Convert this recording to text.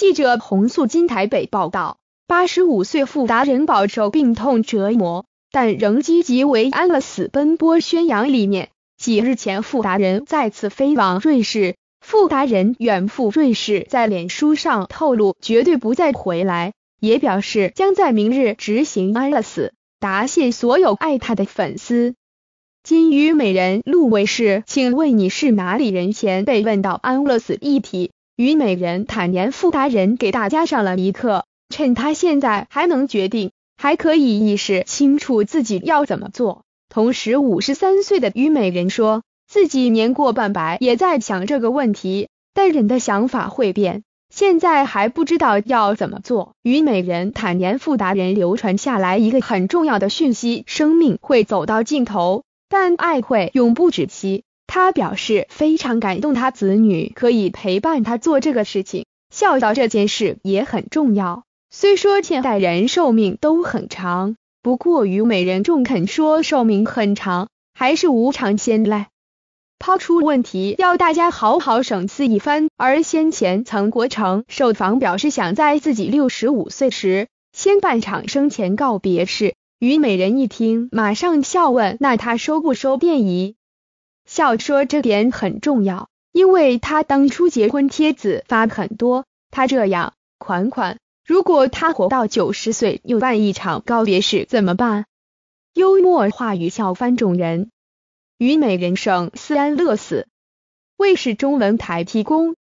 记者洪素金台北报道，八十五岁富达人饱受病痛折磨，但仍积极为安乐死奔波宣扬。理念。几日前，富达人再次飞往瑞士。富达人远赴瑞士，在脸书上透露绝对不再回来，也表示将在明日执行安乐死，答谢所有爱他的粉丝。金鱼美人陆卫士，请问你是哪里人？前被问到安乐死议题。虞美人坦言，傅达人给大家上了一课。趁他现在还能决定，还可以意识清楚自己要怎么做。同时，五十三岁的虞美人说自己年过半百，也在想这个问题。但人的想法会变，现在还不知道要怎么做。虞美人坦言，傅达人流传下来一个很重要的讯息：生命会走到尽头，但爱会永不止息。他表示非常感动，他子女可以陪伴他做这个事情，孝道这件事也很重要。虽说现代人寿命都很长，不过虞美人仲肯说寿命很长，还是无常先来抛出问题，要大家好好省思一番。而先前曾国成受访表示，想在自己六十五岁时先办场生前告别式。虞美人一听，马上笑问：“那他收不收便宜？”笑说这点很重要，因为他当初结婚帖子发很多，他这样款款。如果他活到九十岁又办一场告别式怎么办？幽默话语笑翻众人，虞美人生斯安乐死。卫视中文台提供。